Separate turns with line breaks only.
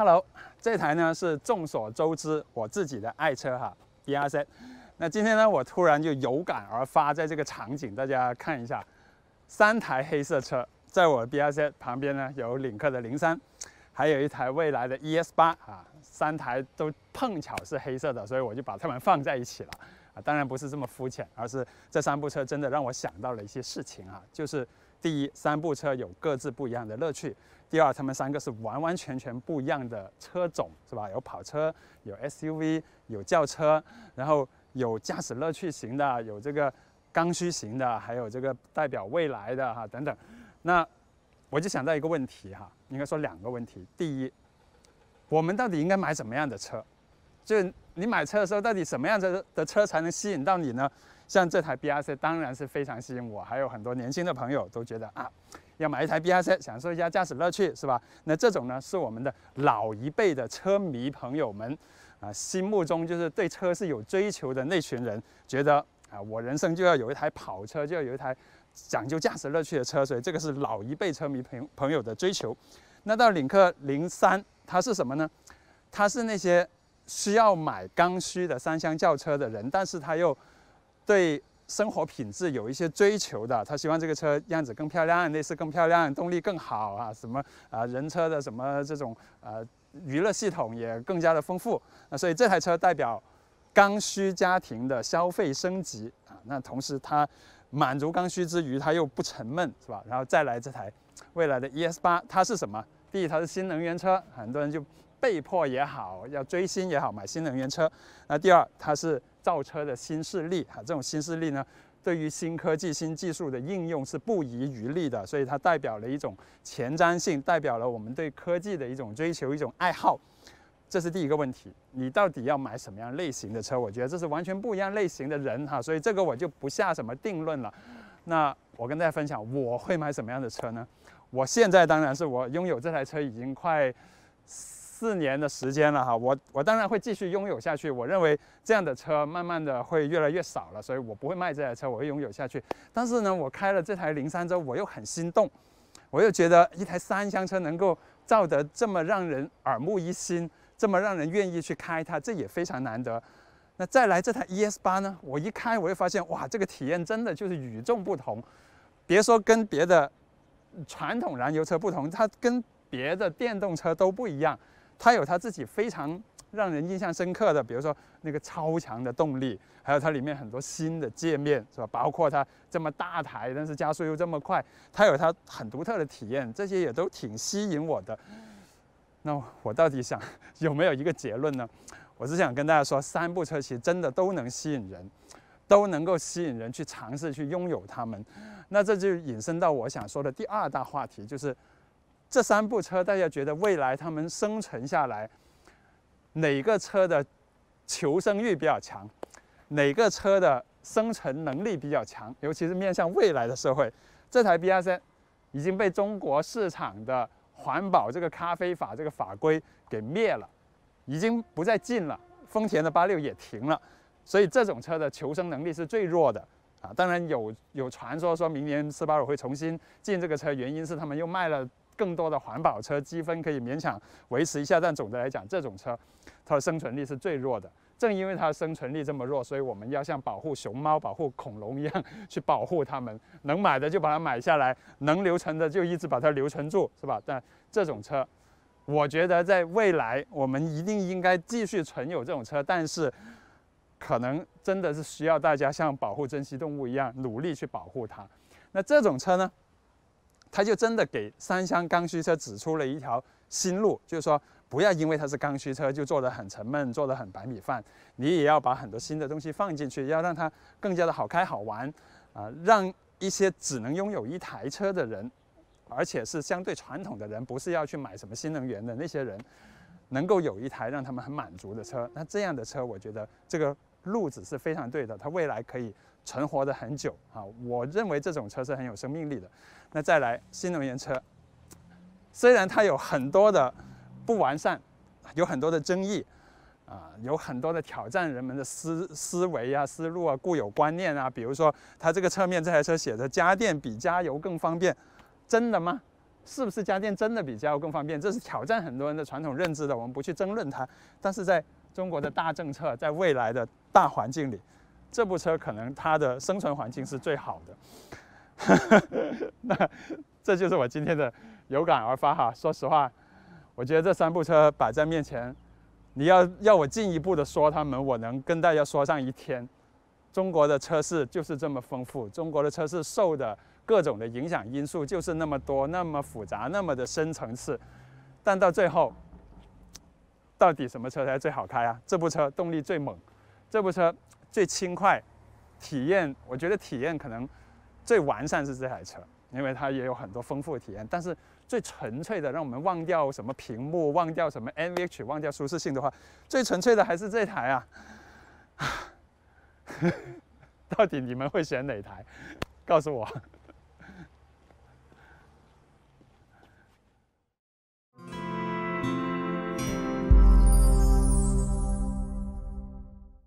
Hello，这台呢是众所周知我自己的爱车哈，B R z 那今天呢，我突然就有感而发，在这个场景，大家看一下，三台黑色车，在我 B R z 旁边呢，有领克的零三，还有一台未来的 E S 八啊，三台都碰巧是黑色的，所以我就把它们放在一起了啊。当然不是这么肤浅，而是这三部车真的让我想到了一些事情啊，就是。第一，三部车有各自不一样的乐趣。第二，他们三个是完完全全不一样的车种，是吧？有跑车，有 SUV，有轿车，然后有驾驶乐趣型的，有这个刚需型的，还有这个代表未来的哈等等。那我就想到一个问题哈，应该说两个问题。第一，我们到底应该买什么样的车？就你买车的时候，到底什么样的的车才能吸引到你呢？像这台 B R C 当然是非常吸引我，还有很多年轻的朋友都觉得啊，要买一台 B R C，享受一下驾驶乐趣，是吧？那这种呢，是我们的老一辈的车迷朋友们，啊，心目中就是对车是有追求的那群人，觉得啊，我人生就要有一台跑车，就要有一台讲究驾驶乐趣的车，所以这个是老一辈车迷朋朋友的追求。那到领克零三，它是什么呢？它是那些需要买刚需的三厢轿车的人，但是他又对生活品质有一些追求的，他希望这个车样子更漂亮，内饰更漂亮，动力更好啊，什么啊，人车的什么这种呃娱乐系统也更加的丰富那所以这台车代表刚需家庭的消费升级啊。那同时它满足刚需之余，它又不沉闷，是吧？然后再来这台未来的 ES 八，它是什么？第一，它是新能源车，很多人就被迫也好，要追星也好，买新能源车。那第二，它是。造车的新势力啊，这种新势力呢，对于新科技、新技术的应用是不遗余力的，所以它代表了一种前瞻性，代表了我们对科技的一种追求、一种爱好。这是第一个问题，你到底要买什么样类型的车？我觉得这是完全不一样类型的，人哈，所以这个我就不下什么定论了。那我跟大家分享，我会买什么样的车呢？我现在当然是我拥有这台车已经快。四年的时间了哈，我我当然会继续拥有下去。我认为这样的车慢慢的会越来越少了，所以我不会卖这台车，我会拥有下去。但是呢，我开了这台零三之后，我又很心动，我又觉得一台三厢车能够造得这么让人耳目一新，这么让人愿意去开它，这也非常难得。那再来这台 ES 八呢，我一开我就发现哇，这个体验真的就是与众不同，别说跟别的传统燃油车不同，它跟别的电动车都不一样。它有它自己非常 让人印象深刻的，比如说那个超强的动力，还有它里面很多新的界面，是吧？包括它这么大台，但是加速又这么快，它有它很独特的体验，这些也都挺吸引我的。那我到底想有没有一个结论呢？我只想跟大家说，三部车其实真的都能吸引人，都能够吸引人去尝试去拥有它们。那这就引申到我想说的第二大话题，就是。这三部车，大家觉得未来他们生存下来，哪个车的求生欲比较强？哪个车的生存能力比较强？尤其是面向未来的社会，这台 B R z 已经被中国市场的环保这个咖啡法这个法规给灭了，已经不再进了。丰田的八六也停了，所以这种车的求生能力是最弱的啊！当然有有传说说明年斯巴鲁会重新进这个车，原因是他们又卖了。更多的环保车积分可以勉强维持一下，但总的来讲，这种车它的生存力是最弱的。正因为它的生存力这么弱，所以我们要像保护熊猫、保护恐龙一样去保护它们。能买的就把它买下来，能留存的就一直把它留存住，是吧？但这种车，我觉得在未来我们一定应该继续存有这种车，但是可能真的是需要大家像保护珍稀动物一样努力去保护它。那这种车呢？他就真的给三厢刚需车指出了一条新路，就是说，不要因为它是刚需车就做得很沉闷，做得很白米饭，你也要把很多新的东西放进去，要让它更加的好开好玩，啊，让一些只能拥有一台车的人，而且是相对传统的人，不是要去买什么新能源的那些人，能够有一台让他们很满足的车。那这样的车，我觉得这个。路子是非常对的，它未来可以存活的很久啊！我认为这种车是很有生命力的。那再来新能源车，虽然它有很多的不完善，有很多的争议啊，有很多的挑战人们的思思维啊、思路啊、固有观念啊。比如说，它这个侧面这台车写着“家电比加油更方便”，真的吗？是不是家电真的比加油更方便？这是挑战很多人的传统认知的。我们不去争论它，但是在中国的大政策，在未来的。大环境里，这部车可能它的生存环境是最好的。那这就是我今天的有感而发哈。说实话，我觉得这三部车摆在面前，你要要我进一步的说它们，我能跟大家说上一天。中国的车市就是这么丰富，中国的车市受的各种的影响因素就是那么多、那么复杂、那么的深层次。但到最后，到底什么车才最好开啊？这部车动力最猛。这部车最轻快，体验我觉得体验可能最完善是这台车，因为它也有很多丰富的体验。但是最纯粹的，让我们忘掉什么屏幕、忘掉什么 NVH、忘掉舒适性的话，最纯粹的还是这台啊！到底你们会选哪台？告诉我。